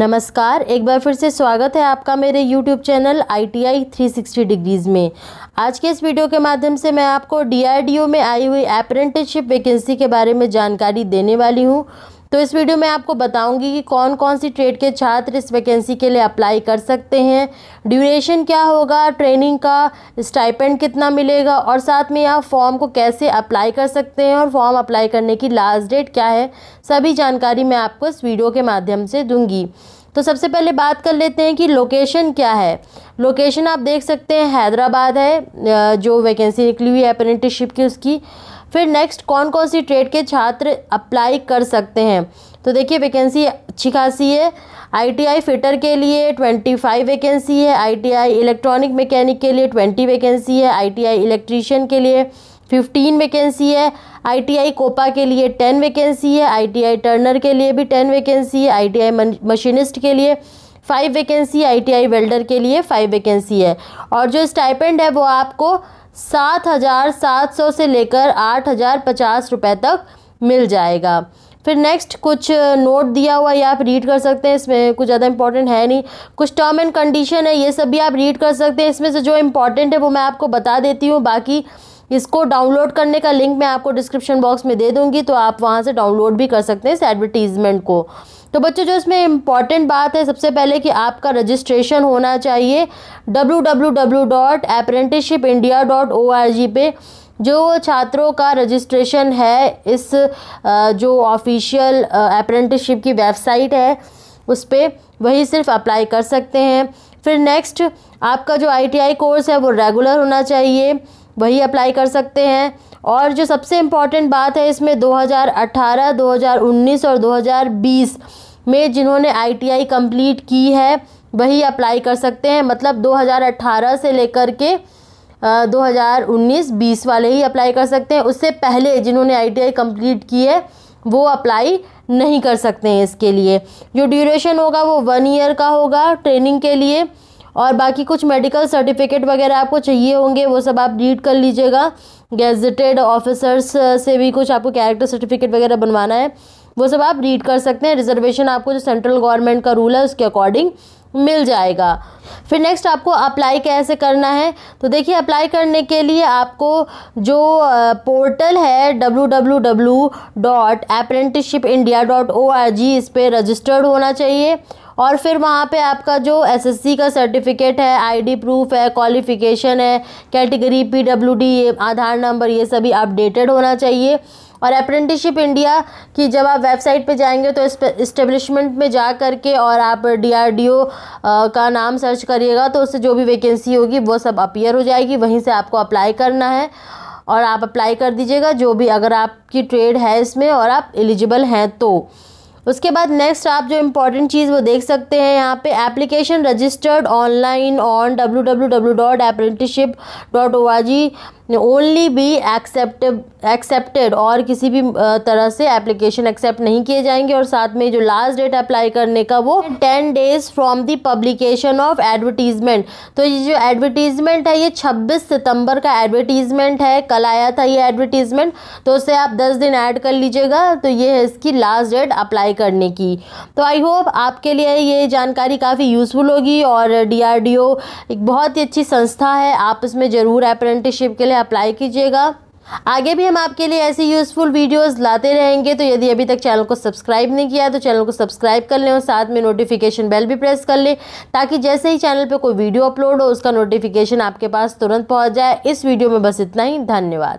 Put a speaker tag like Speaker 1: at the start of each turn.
Speaker 1: नमस्कार एक बार फिर से स्वागत है आपका मेरे YouTube channel I T I three sixty degrees में आज के इस वीडियो के माध्यम से मैं आपको डी में आई हुई अप्रेंटिसशिप वैकेंसी के बारे में जानकारी देने वाली हूँ तो इस वीडियो में आपको बताऊंगी कि कौन कौन सी ट्रेड के छात्र इस वैकेंसी के लिए अप्लाई कर सकते हैं ड्यूरेशन क्या होगा ट्रेनिंग का स्टाइपेंड कितना मिलेगा और साथ में आप फॉर्म को कैसे अप्लाई कर सकते हैं और फॉर्म अप्लाई करने की लास्ट डेट क्या है सभी जानकारी मैं आपको इस वीडियो के माध्यम से दूँगी तो सबसे पहले बात कर लेते हैं कि लोकेशन क्या है लोकेशन आप देख सकते हैं हैदराबाद है जो वैकेंसी निकली हुई है अप्रेंटिसशिप की उसकी फिर नेक्स्ट कौन कौन सी ट्रेड के छात्र अप्लाई कर सकते हैं तो देखिए वैकेंसी अच्छी खासी है आईटीआई फिटर के लिए ट्वेंटी फाइव वैकेंसी है आईटीआई इलेक्ट्रॉनिक मैकेनिक के लिए ट्वेंटी वैकेंसी है आईटीआई इलेक्ट्रीशियन के लिए फिफ्टीन वैकेंसी है आईटीआई कोपा के लिए टेन वैकेंसी है आईटीआई टर्नर के लिए भी टेन वैकेंसी है आईटीआई मशीनिस्ट के लिए फाइव वैकेंसी आईटीआई वेल्डर के लिए फाइव वैकेंसी है और जो स्टाइपेंड है वो आपको सात हज़ार सात सौ से लेकर आठ हज़ार पचास रुपये तक मिल जाएगा फिर नेक्स्ट कुछ नोट दिया हुआ है आप रीड कर सकते हैं इसमें कुछ ज़्यादा इंपॉर्टेंट है नहीं कुछ टर्म एंड कंडीशन है ये सब भी आप रीड कर सकते हैं इसमें से जो इम्पॉर्टेंट है वो मैं आपको बता देती हूँ बाकी इसको डाउनलोड करने का लिंक मैं आपको डिस्क्रिप्शन बॉक्स में दे दूँगी तो आप वहाँ से डाउनलोड भी कर सकते हैं इस एडवर्टीज़मेंट को तो बच्चों जो इसमें इम्पॉर्टेंट बात है सबसे पहले कि आपका रजिस्ट्रेशन होना चाहिए W W W dot apprenticeship India dot O R G पे जो छात्रों का रजिस्ट्रेशन है इस जो ऑफिशियल अप्रेंटिसशिप की वेबसाइट है उस पर वही सिर्फ अप्लाई कर सकते हैं फिर नेक्स्ट आपका जो आईटीआई कोर्स है वो रेगुलर होना चाहिए वही अप्लाई कर सकते हैं और जो सबसे इम्पॉर्टेंट बात है इसमें 2018, 2019 और 2020 में जिन्होंने आईटीआई कंप्लीट की है वही अप्लाई कर सकते हैं मतलब 2018 से लेकर के दो हज़ार उन्नीस बीस वाले ही अप्लाई कर सकते हैं उससे पहले जिन्होंने आईटीआई कंप्लीट की है वो अप्लाई नहीं कर सकते हैं इसके लिए जो ड्यूरेशन होगा वो वन ईयर का होगा ट्रेनिंग के लिए और बाकी कुछ मेडिकल सर्टिफिकेट वगैरह आपको चाहिए होंगे वो सब आप रीड कर लीजिएगा गेजटेड ऑफिसर्स uh, से भी कुछ आपको कैरेक्टर सर्टिफिकेट वगैरह बनवाना है वो सब आप रीड कर सकते हैं रिजर्वेशन आपको जो सेंट्रल गवर्नमेंट का रूल है उसके अकॉर्डिंग मिल जाएगा फिर नेक्स्ट आपको अप्लाई कैसे करना है तो देखिए अप्लाई करने के लिए आपको जो पोर्टल uh, है W W W dot apprenticeship India dot O R G इस पर रजिस्टर्ड होना चाहिए और फिर वहाँ पे आपका जो एसएससी का सर्टिफिकेट है आईडी प्रूफ है क्वालिफिकेशन है कैटेगरी पीडब्ल्यूडी ये आधार नंबर ये सभी अपडेटेड होना चाहिए और अप्रेंटिसशिप इंडिया की जब आप वेबसाइट पे जाएंगे तो इस्टेब्लिशमेंट में जा करके और आप डीआरडीओ का नाम सर्च करिएगा तो उससे जो भी वैकेंसी होगी वो सब अपियर हो जाएगी वहीं से आपको अप्लाई करना है और आप अप्लाई कर दीजिएगा जो भी अगर आपकी ट्रेड है इसमें और आप एलिजिबल हैं तो उसके बाद नेक्स्ट आप जो इम्पोर्टेंट चीज़ वो देख सकते हैं यहाँ पे application registered online on W W W dot apprenticeship dot O R G only be accept accepted और किसी भी तरह से एप्लीकेशन एक्सेप्ट नहीं किए जाएंगे और साथ में जो लास्ट डेट अप्लाई करने का वो ten days from the publication of advertisement तो ये जो एडवर्टीजमेंट है ये छब्बीस सितंबर का एडवर्टीजमेंट है कल आया था ये एडवर्टीजमेंट तो उसे आप दस दिन ऐड कर लीजिएगा तो ये है इसकी लास्ट डेट अप्लाई करने की तो आई होप आपके लिए ये जानकारी काफ़ी यूज़फुल होगी और डी एक बहुत ही अच्छी संस्था है आप इसमें ज़रूर अप्रेंटिसशिप के लिए अप्लाई कीजिएगा आगे भी हम आपके लिए ऐसे यूज़फुल वीडियोस लाते रहेंगे तो यदि अभी तक चैनल को सब्सक्राइब नहीं किया तो चैनल को सब्सक्राइब कर लें और साथ में नोटिफिकेशन बेल भी प्रेस कर लें ताकि जैसे ही चैनल पर कोई वीडियो अपलोड हो उसका नोटिफिकेशन आपके पास तुरंत पहुंच जाए इस वीडियो में बस इतना ही धन्यवाद